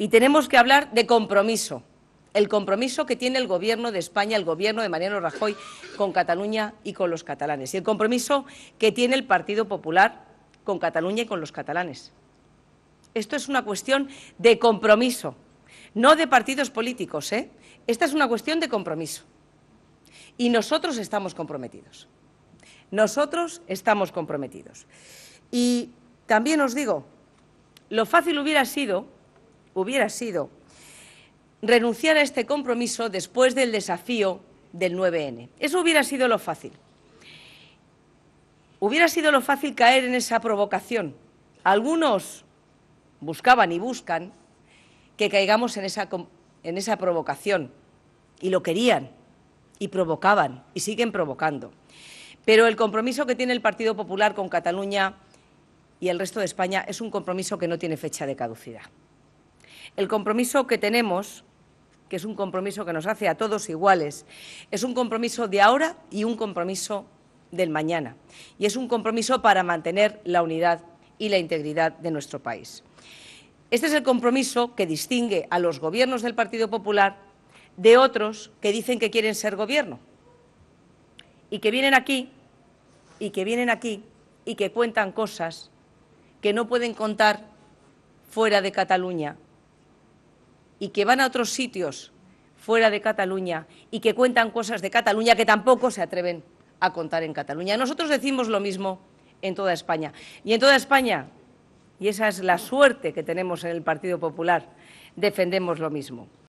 Y tenemos que hablar de compromiso, el compromiso que tiene el Gobierno de España, el Gobierno de Mariano Rajoy con Cataluña y con los catalanes, y el compromiso que tiene el Partido Popular con Cataluña y con los catalanes. Esto es una cuestión de compromiso, no de partidos políticos. ¿eh? Esta es una cuestión de compromiso. Y nosotros estamos comprometidos. Nosotros estamos comprometidos. Y también os digo, lo fácil hubiera sido hubiera sido renunciar a este compromiso después del desafío del 9N. Eso hubiera sido lo fácil. Hubiera sido lo fácil caer en esa provocación. Algunos buscaban y buscan que caigamos en esa, en esa provocación y lo querían y provocaban y siguen provocando. Pero el compromiso que tiene el Partido Popular con Cataluña y el resto de España es un compromiso que no tiene fecha de caducidad. El compromiso que tenemos, que es un compromiso que nos hace a todos iguales, es un compromiso de ahora y un compromiso del mañana. Y es un compromiso para mantener la unidad y la integridad de nuestro país. Este es el compromiso que distingue a los gobiernos del Partido Popular de otros que dicen que quieren ser gobierno y que vienen aquí y que vienen aquí y que cuentan cosas que no pueden contar fuera de Cataluña y que van a otros sitios fuera de Cataluña y que cuentan cosas de Cataluña que tampoco se atreven a contar en Cataluña. Nosotros decimos lo mismo en toda España. Y en toda España, y esa es la suerte que tenemos en el Partido Popular, defendemos lo mismo.